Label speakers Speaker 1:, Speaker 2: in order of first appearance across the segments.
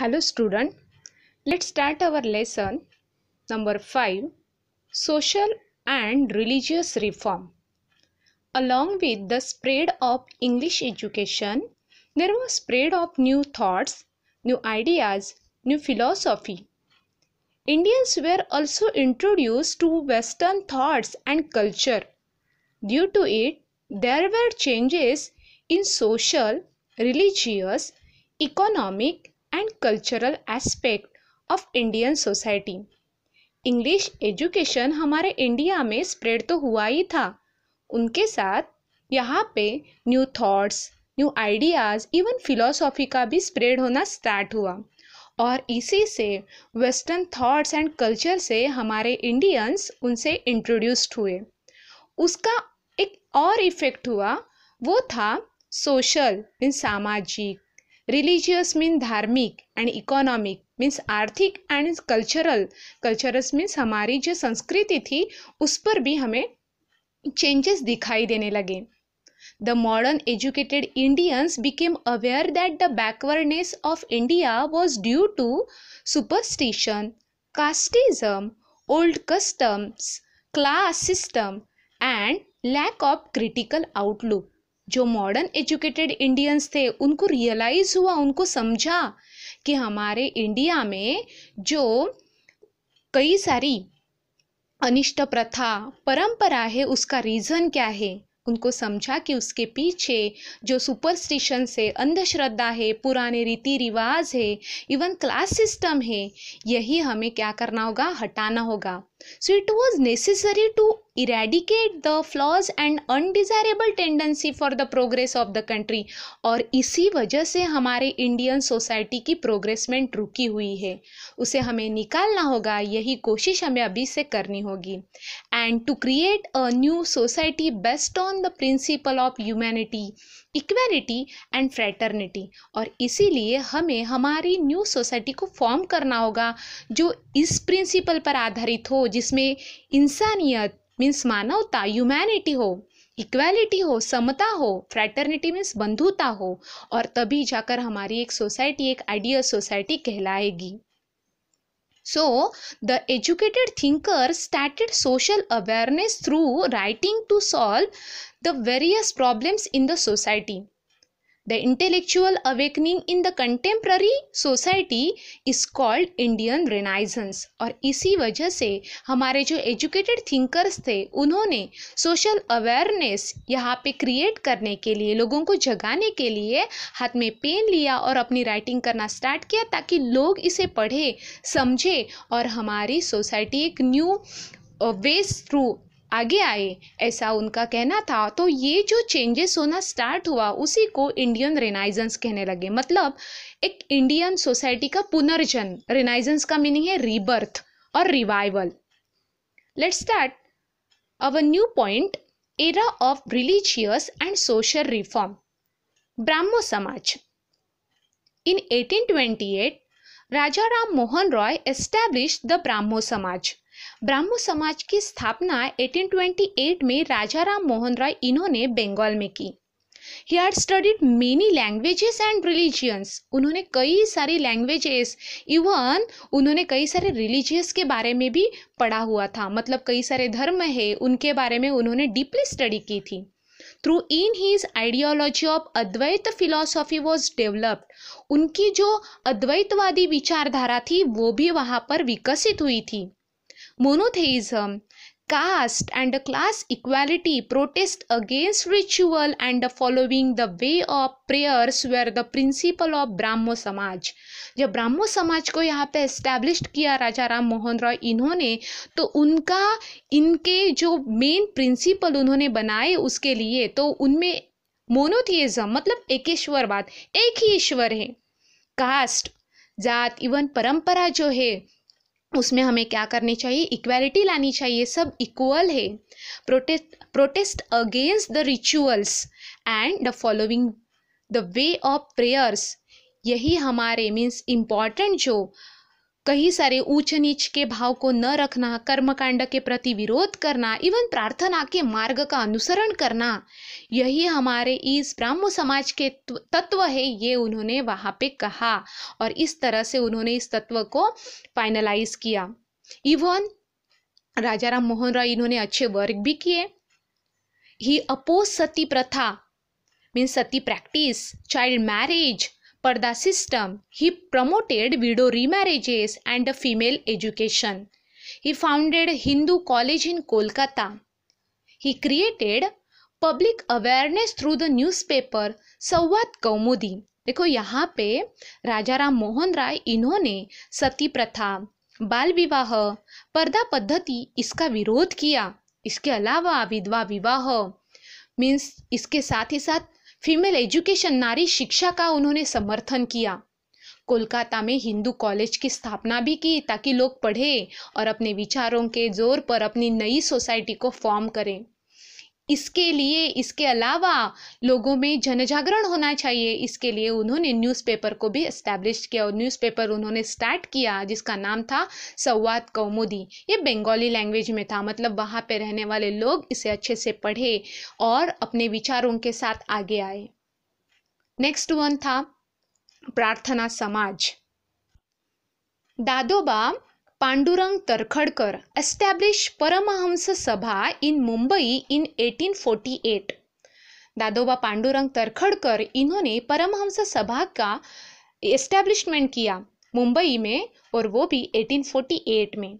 Speaker 1: Hello student, let's start our lesson number 5 Social and Religious Reform. Along with the spread of English education, there was spread of new thoughts, new ideas, new philosophy. Indians were also introduced to Western thoughts and culture. Due to it, there were changes in social, religious, economic, and cultural aspect of Indian society English education हमारे India में spread तो हुआ ही था उनके साथ यहाँ पे new thoughts new ideas even philosophy का भी स्प्रेड होना स्टार्ट हुआ और इसी से वेस्टर्न थॉट्स एंड कल्चर से हमारे इंडियंस उनसे इंट्रोड्यूस्ड हुए उसका एक और इफ़ेक्ट हुआ वो था सोशल इन सामाजिक रिलीजियस मीन धार्मिक एंड इकोनॉमिक मीन्स आर्थिक एंड कल्चरल कल्चरस मीन्स हमारी जो संस्कृति थी उस पर भी हमें चेंजेस दिखाई देने लगे the modern educated Indians became aware that the backwardness of India was due to superstition casteism old customs class system and lack of critical outlook जो मॉडर्न एजुकेटेड इंडियंस थे उनको रियलाइज़ हुआ उनको समझा कि हमारे इंडिया में जो कई सारी अनिष्ट प्रथा परंपरा है उसका रीज़न क्या है उनको समझा कि उसके पीछे जो सुपरस्टिशन से अंधश्रद्धा है पुराने रीति रिवाज है इवन क्लास सिस्टम है यही हमें क्या करना होगा हटाना होगा So it was necessary to eradicate the flaws and undesirable tendency for the progress of the country और इसी वजह से हमारे इंडियन सोसाइटी की प्रोग्रेसमेंट रुकी हुई है उसे हमें निकालना होगा यही कोशिश हमें अभी से करनी होगी and to create a new society based on the principle of humanity equality and fraternity और इसीलिए हमें हमारी न्यू सोसाइटी को फॉर्म करना होगा जो इस प्रिंसिपल पर आधारित हो जिसमें इंसानियत मीन्स मानवता ह्यूमैनिटी हो इक्वेलिटी हो समता हो फ्रैटर्निटी मीन्स बंधुता हो और तभी जाकर हमारी एक सोसाइटी एक आइडियल सोसाइटी कहलाएगी So, the educated thinker started social awareness through writing to solve the various problems in the society. The intellectual awakening in the contemporary society is called Indian Renaissance और इसी वजह से हमारे जो educated thinkers थे उन्होंने social awareness यहाँ पे create करने के लिए लोगों को जगाने के लिए हाथ में पेन लिया और अपनी writing करना start किया ताकि लोग इसे पढ़े समझे और हमारी society एक new वे थ्रू आगे आए ऐसा उनका कहना था तो ये जो चेंजेस होना स्टार्ट हुआ उसी को इंडियन रेनाइजेंस कहने लगे मतलब एक इंडियन सोसाइटी का पुनर्जन रेनाइजेंस का मीनिंग है रीबर्थ और revival let start our new point era of religious and social reform Brahmo Samaj in 1828 Raja Ram Mohan Roy establish the Brahmo Samaj Brahmo समाज की स्थापना 1828 में राजा राम मोहन राय इन्होंने बंगाल में की he are studied many languages and religions उन्होंने कई सारी लैंग्वेजेस इवन उन्होंने कई सारे रिलीजियस के बारे में भी पढ़ा हुआ था मतलब कई सारे धर्म है उनके बारे में उन्होंने डीपली स्टडी की थी through in his ideology of Advaita philosophy was developed उनकी जो अद्वैतवादी विचारधारा थी वो भी वहाँ पर विकसित हुई थी monotheism, caste and class equality, protest against ritual and following the way of prayers were the principle of Brahmo समाज जब ब्राह्मो समाज को यहाँ पे एस्टेब्लिश किया राजा राम मोहन रॉय इन्होंने तो उनका इनके जो मेन प्रिंसिपल उन्होंने बनाए उसके लिए तो उनमें मोनोथियज्म मतलब एकेश्वरवाद एक ही ईश्वर है कास्ट जात इवन परंपरा जो है उसमें हमें क्या करनी चाहिए इक्वालिटी लानी चाहिए सब इक्वल है protest protest against the rituals and the following the way of prayers यही हमारे मीन्स इम्पॉर्टेंट जो कई सारे ऊंच नीच के भाव को न रखना कर्मकांड के प्रति विरोध करना इवन प्रार्थना के मार्ग का अनुसरण करना यही हमारे इस ब्राह्म समाज के तत्व है ये उन्होंने वहां पे कहा और इस तरह से उन्होंने इस तत्व को फाइनलाइज किया इवन राजा राम मोहन राय इन्होंने अच्छे वर्क भी किए ही अपोज सती प्रथा mean sati practice child marriage Parda system, he promoted widow remarriages and female education. He founded Hindu College in Kolkata. He created public awareness through the newspaper Samvad Kaumudi देखो यहाँ पे राजा राम मोहन राय इन्होंने सती प्रथा बाल विवाह पर्दा पद्धति इसका विरोध किया इसके अलावा विधवा विवाह मीन्स इसके साथ ही साथ फीमेल एजुकेशन नारी शिक्षा का उन्होंने समर्थन किया कोलकाता में हिंदू कॉलेज की स्थापना भी की ताकि लोग पढ़ें और अपने विचारों के जोर पर अपनी नई सोसाइटी को फॉर्म करें इसके लिए इसके अलावा लोगों में जन जागरण होना चाहिए इसके लिए उन्होंने न्यूज़पेपर को भी इस्टेब्लिश किया और न्यूज़पेपर उन्होंने स्टार्ट किया जिसका नाम था सवाद कौमुदी ये बंगाली लैंग्वेज में था मतलब वहाँ पे रहने वाले लोग इसे अच्छे से पढ़े और अपने विचारों के साथ आगे आए नेक्स्ट वन था प्रार्थना समाज दादोबा पांडुरंग तरखड़कर एस्टैब्लिश परमहंस सभा इन मुंबई इन 1848. दादोबा पांडुरंग तरखड़कर इन्होंने परमहंस सभा का एस्टैब्लिशमेंट किया मुंबई में और वो भी 1848 में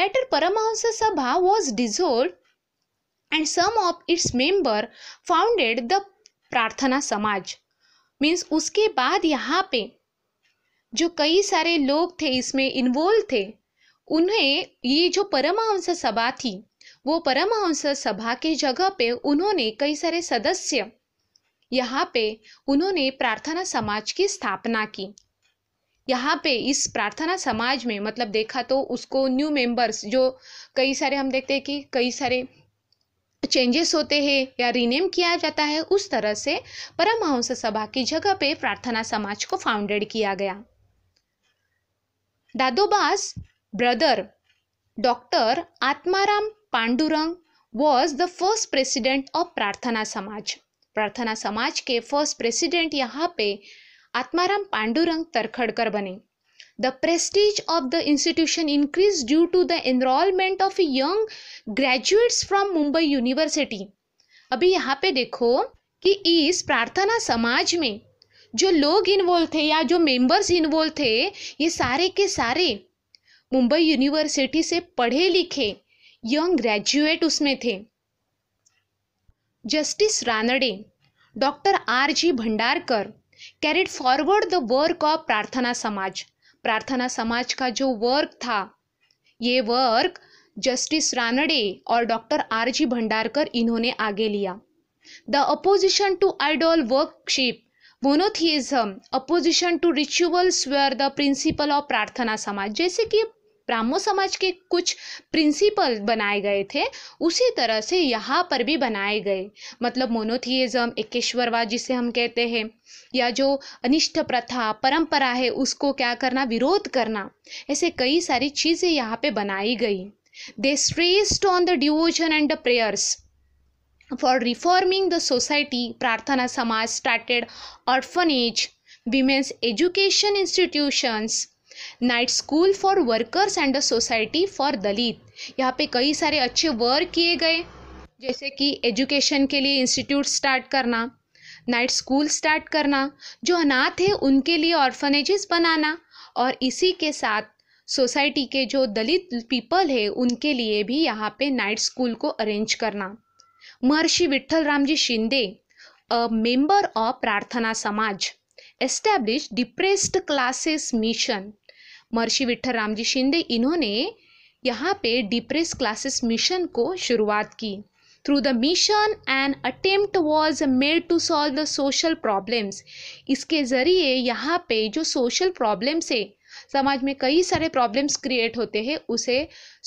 Speaker 1: later Paramhansa Sabha was dissolve and some of its member founded the Prarthana Samaj means उसके बाद यहाँ पे जो कई सारे लोग थे इसमें इन्वॉल्व थे उन्हें ये जो परमहंस सभा थी वो परमहंस सभा के जगह पे उन्होंने कई सारे सदस्य यहाँ पे उन्होंने प्रार्थना समाज की स्थापना की यहाँ पे इस प्रार्थना समाज में मतलब देखा तो उसको न्यू मेंबर्स जो कई सारे हम देखते हैं कि कई सारे चेंजेस होते हैं या रीनेम किया जाता है उस तरह से परमहंस सभा की जगह पे प्रार्थना समाज को फाउंडेड किया गया दादोबास brother Dr. Atmaram Pandurang was the first president of Prarthana Samaj. प्रार्थना समाज के फर्स्ट प्रेसिडेंट यहाँ पे आत्माराम पांडुरंग तरखड़कर बने the prestige of the institution increase due to the enrolment of young graduates from Mumbai university अभी यहाँ पे देखो कि इस प्रार्थना समाज में जो लोग इन्वॉल्व थे या जो मेंबर्स इन्वॉल्व थे ये सारे के सारे मुंबई यूनिवर्सिटी से पढ़े लिखे यंग ग्रेजुएट उसमें थे justice Ranade doctor R G Bhandarkar carried forward the work of Prarthana Samaj प्रार्थना समाज का जो वर्क था ये वर्क जस्टिस रानडे और डॉक्टर आर जी भंडारकर इन्होंने आगे लिया the opposition to idol worship monotheism opposition to rituals were the principle of Prarthana Samaj जैसे कि ब्राह्मो समाज के कुछ प्रिंसिपल बनाए गए थे उसी तरह से यहाँ पर भी बनाए गए मतलब मोनोथियज़म एकेश्वरवाद जिसे हम कहते हैं या जो अनिष्ट प्रथा परंपरा है उसको क्या करना विरोध करना ऐसे कई सारी चीज़ें यहाँ पे बनाई गई they stressed on the devotion and the prayers for reforming the society Prarthana Samaj started orphanage women's education institutions night school for workers and a society for Dalit यहाँ पे कई सारे अच्छे वर्क किए गए जैसे कि एजुकेशन के लिए इंस्टीट्यूट स्टार्ट करना नाइट स्कूल स्टार्ट करना जो अनाथ है उनके लिए ऑर्फनेजेस बनाना और इसी के साथ सोसाइटी के जो दलित पीपल है उनके लिए भी यहाँ पे नाइट स्कूल को अरेंज करना Maharshi Vitthal Ram ji Shinde a member of Prarthana Samaj establish depressed classes mission महर्षि विठ्ठल रामजी शिंदे इन्होंने यहाँ पे डिप्रेस क्लासेस मिशन को शुरुआत की through the mission and attempt was made to solve the social problems इसके ज़रिए यहाँ पे जो सोशल प्रॉब्लम्स है समाज में कई सारे प्रॉब्लम्स क्रिएट होते हैं उसे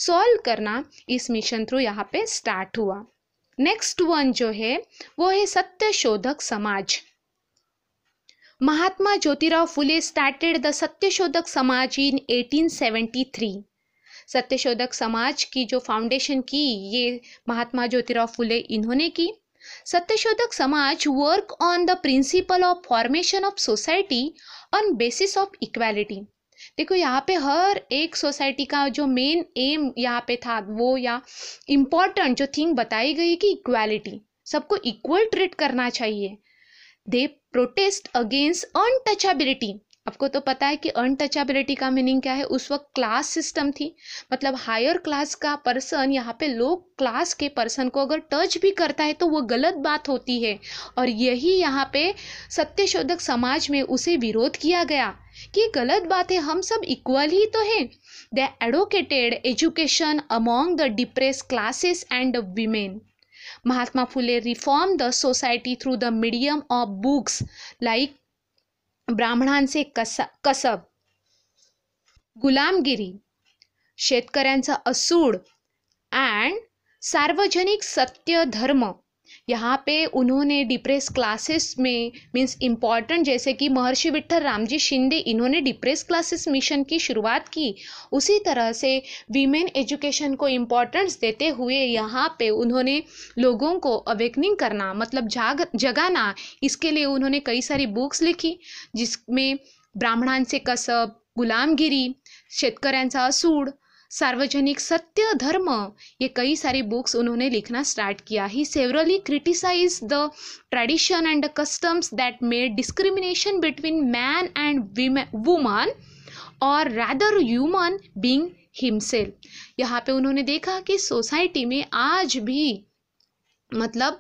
Speaker 1: सॉल्व करना इस मिशन थ्रू यहाँ पे स्टार्ट हुआ नेक्स्ट वन जो है वो है Satya Shodhak Samaj Mahatma Jyotirao Phule started the Satyashodhak Samaj in 1873. Satyashodhak समाज की जो फाउंडेशन की ये महात्मा ज्योतिराव फुले इन्होंने की Satyashodhak Samaj work on the principle of formation of society on basis of equality देखो यहाँ पे हर एक सोसाइटी का जो मेन एम यहाँ पे था वो या इम्पॉर्टेंट जो थिंग बताई गई कि इक्वालिटी सबको इक्वल ट्रीट करना चाहिए दे प्रोटेस्ट अगेंस्ट अनटचेबिलिटी आपको तो पता है कि अनटचेबिलिटी का मीनिंग क्या है उस वक्त क्लास सिस्टम थी मतलब हायर क्लास का पर्सन यहाँ पे लो क्लास के पर्सन को अगर टच भी करता है तो वो गलत बात होती है और यही यहाँ पे सत्यशोधक समाज में उसे विरोध किया गया कि गलत बात है हम सब इक्वल ही तो हैं the advocated education among the depress classes and women Mahatma Phule reform the society through the medium of books like ब्राह्मणांचे कसा कसब गुलामगिरी शेतकऱ्यांचा असूड अँड सार्वजनिक सत्य धर्म यहाँ पे उन्होंने डिप्रेस क्लासेस में मीन्स इम्पॉर्टेंट जैसे कि महर्षि विट्ठल रामजी शिंदे इन्होंने डिप्रेस क्लासेस मिशन की शुरुआत की उसी तरह से वीमेन एजुकेशन को इम्पोर्टेंस देते हुए यहाँ पे उन्होंने लोगों को अवेकनिंग करना मतलब जाग जगाना इसके लिए उन्होंने कई सारी बुक्स लिखी जिसमें ब्राह्मणांचे कसब गुलामगिरी शतक सूड सार्वजनिक सत्य धर्म ये कई सारी बुक्स उन्होंने लिखना स्टार्ट किया he severely criticize the tradition and the customs that made discrimination between man and woman और रैदर ह्यूमन बींग हिमसेल यहाँ पे उन्होंने देखा कि सोसाइटी में आज भी मतलब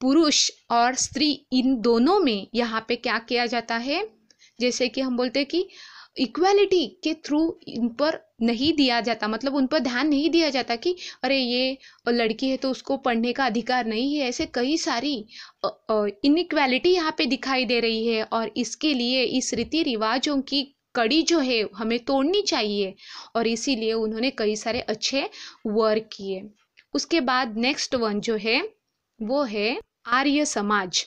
Speaker 1: पुरुष और स्त्री इन दोनों में यहाँ पे क्या किया जाता है जैसे कि हम बोलते हैं कि इक्वालिटी के थ्रू इन पर नहीं दिया जाता मतलब उन पर ध्यान नहीं दिया जाता कि अरे ये लड़की है तो उसको पढ़ने का अधिकार नहीं है ऐसे कई सारी इनक्वालिटी यहाँ पे दिखाई दे रही है और इसके लिए इस रीति रिवाजों की कड़ी जो है हमें तोड़नी चाहिए और इसीलिए उन्होंने कई सारे अच्छे वर्क किए उसके बाद नेक्स्ट वन जो है वो है आर्य Samaj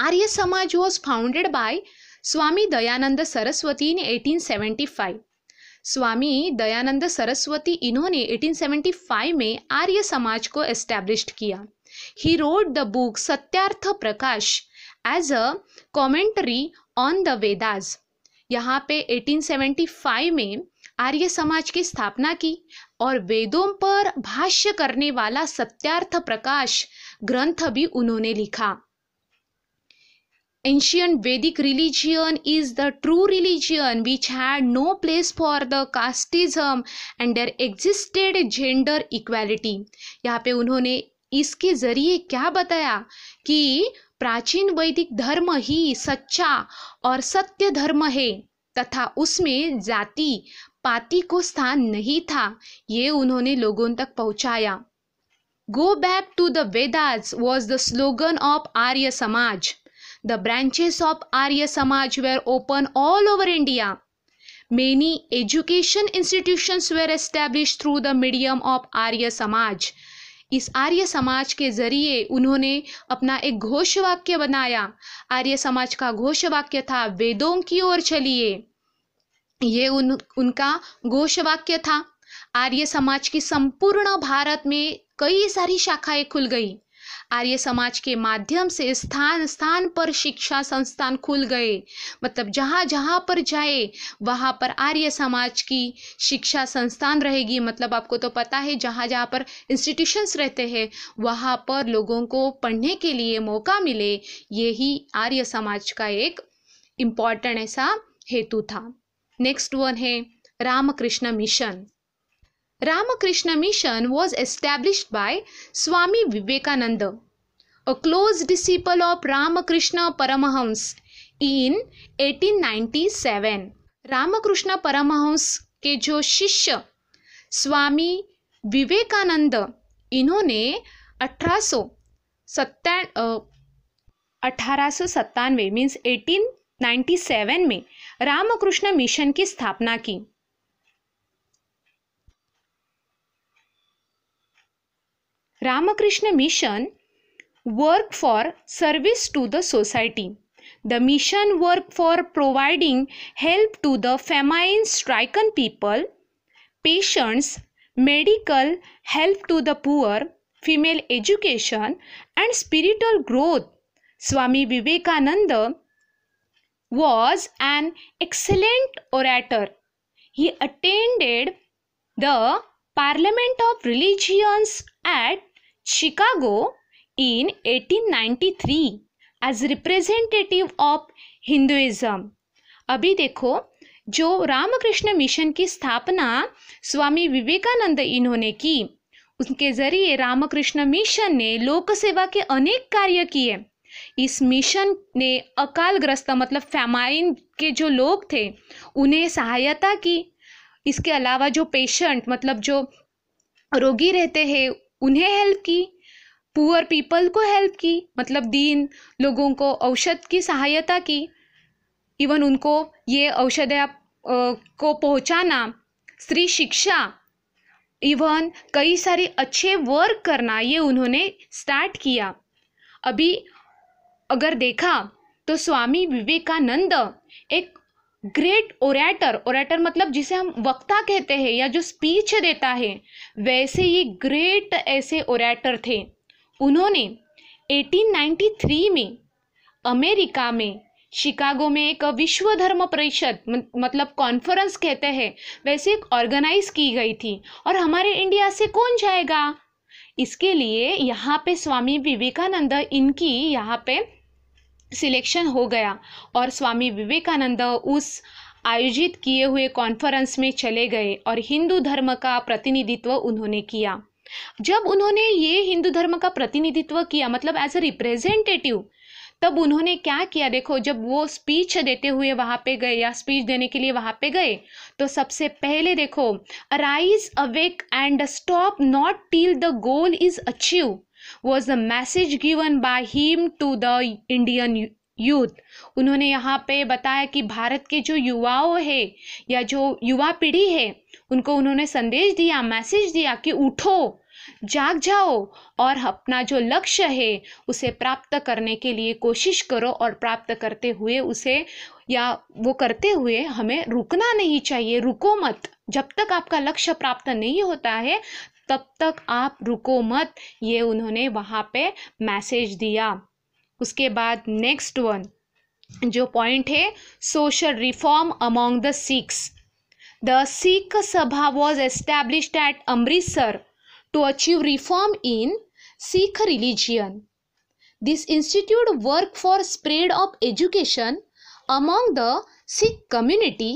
Speaker 1: Arya Samaj was founded by Swami Dayanand Saraswati in 1875 Swami Dayanand Saraswati इन्होंने 1875 में आर्य समाज को एस्टैब्लिश किया he wrote the book Satyarth Prakash as a commentary on the Vedas यहाँ पे 1875 में आर्य समाज की स्थापना की और वेदों पर भाष्य करने वाला सत्यार्थ प्रकाश ग्रंथ भी उन्होंने लिखा ancient Vedic religion is the true religion which had no place for the casteism and there existed gender equality. yaha pe unhone iske zariye kya bataya ki प्राचीन वैदिक धर्म ही सच्चा और सत्य धर्म है तथा उसमें जाति पाति को स्थान नहीं था ये उन्होंने लोगों तक पहुंचाया go back to the Vedas was the slogan of Arya Samaj The branches of Arya Samaj were open all over India. Many education institutions were established through the medium of Arya Samaj. इस आर्य समाज के जरिए उन्होंने अपना एक घोष वाक्य बनाया आर्य समाज का घोष वाक्य था वेदों की ओर चलिए ये उन उनका घोष वाक्य था आर्य समाज की संपूर्ण भारत में कई सारी शाखाएं खुल गई आर्य समाज के माध्यम से स्थान स्थान पर शिक्षा संस्थान खुल गए मतलब जहाँ जहाँ पर जाए वहाँ पर आर्य समाज की शिक्षा संस्थान रहेगी मतलब आपको तो पता है जहाँ जहाँ पर इंस्टीट्यूशंस रहते हैं वहाँ पर लोगों को पढ़ने के लिए मौका मिले यही आर्य समाज का एक इम्पॉर्टेंट ऐसा हेतु था नेक्स्ट वन है Ramakrishna Mission Ramakrishna Mission was established by Swami Vivekananda, a close disciple of Ramakrishna Paramahamsa, in 1897. Ramakrishna Paramahamsa के जो शिष्य स्वामी विवेकानंद इन्होंने अठारह सौ सत्ता अठारह सौ सत्तानवे मीन्स एटीन नाइन्टी सेवन में रामकृष्ण मिशन की स्थापना की Ramakrishna Mission work for service to the society. The mission work for providing help to the famine stricken people, patients, medical help to the poor, female education and spiritual growth. Swami Vivekananda was an excellent orator. He attended the Parliament of Religions at Chicago in 1893 as representative of Hinduism. अभी देखो जो Ramakrishna mission की स्थापना स्वामी विवेकानंद इन्होंने की उनके जरिए Ramakrishna mission ने लोक सेवा के अनेक कार्य किए इस मिशन ने अकालग्रस्त मतलब फैमाइन के जो लोग थे उन्हें सहायता की इसके अलावा जो पेशेंट मतलब जो रोगी रहते हैं उन्हें हेल्प की पुअर पीपल को हेल्प की मतलब दीन लोगों को औषध की सहायता की इवन उनको ये औषध को पहुंचाना स्त्री शिक्षा इवन कई सारे अच्छे वर्क करना ये उन्होंने स्टार्ट किया अभी अगर देखा तो स्वामी विवेकानंद एक ग्रेट ओरेटर ओरेटर मतलब जिसे हम वक्ता कहते हैं या जो स्पीच देता है वैसे ही ग्रेट ऐसे ओरेटर थे उन्होंने 1893 में अमेरिका में शिकागो में एक विश्व धर्म परिषद मतलब कॉन्फ्रेंस कहते हैं वैसे एक ऑर्गेनाइज की गई थी और हमारे इंडिया से कौन जाएगा इसके लिए यहाँ पे स्वामी विवेकानंद इनकी यहाँ पे सिलेक्शन हो गया और स्वामी विवेकानंद उस आयोजित किए हुए कॉन्फ्रेंस में चले गए और हिंदू धर्म का प्रतिनिधित्व उन्होंने किया जब उन्होंने ये हिंदू धर्म का प्रतिनिधित्व किया मतलब एज अ रिप्रेजेंटेटिव तब उन्होंने क्या किया देखो जब वो स्पीच देते हुए वहाँ पे गए या स्पीच देने के लिए वहाँ पे गए तो सबसे पहले देखो rise awake and stop not till the goal is achieve was the message given by him to the Indian youth उन्होंने यहाँ पे बताया कि भारत के जो युवाओं है या जो युवा पीढ़ी है उनको उन्होंने संदेश दिया मैसेज दिया कि उठो जाग जाओ और अपना जो लक्ष्य है उसे प्राप्त करने के लिए कोशिश करो और प्राप्त करते हुए उसे या वो करते हुए हमें रुकना नहीं चाहिए रुको मत जब तक आपका लक्ष्य प्राप्त नहीं होता है तब तक आप रुको मत ये उन्होंने वहाँ पे मैसेज दिया उसके बाद नेक्स्ट वन जो पॉइंट है social reform among the Sikhs the Sikh Sabha was establish at Amritsar to achieve reform in Sikh religion this institute work for spread of education among the Sikh community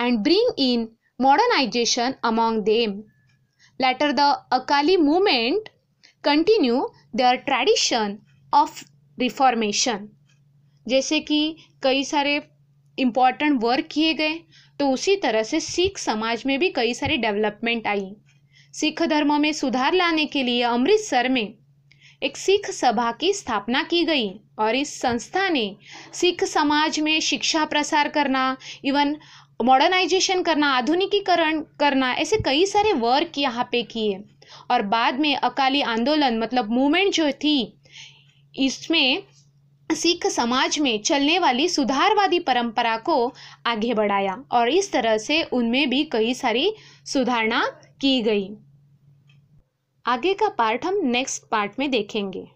Speaker 1: and bring in modernization among them Later, the Akali movement continue their tradition of reformation. जैसे कि कई सारे important work किए गए तो उसी तरह से सिख समाज में भी कई सारी डेवलपमेंट आई सिख धर्म में सुधार लाने के लिए अमृतसर में एक सिख सभा की स्थापना की गई और इस संस्था ने सिख समाज में शिक्षा प्रसार करना इवन मॉडर्नाइजेशन करना आधुनिकीकरण करना ऐसे कई सारे वर्क यहाँ पे किए और बाद में अकाली आंदोलन मतलब मूवमेंट जो थी इसमें सिख समाज में चलने वाली सुधारवादी परंपरा को आगे बढ़ाया और इस तरह से उनमें भी कई सारी सुधारणा की गई आगे का पार्ट हम नेक्स्ट पार्ट में देखेंगे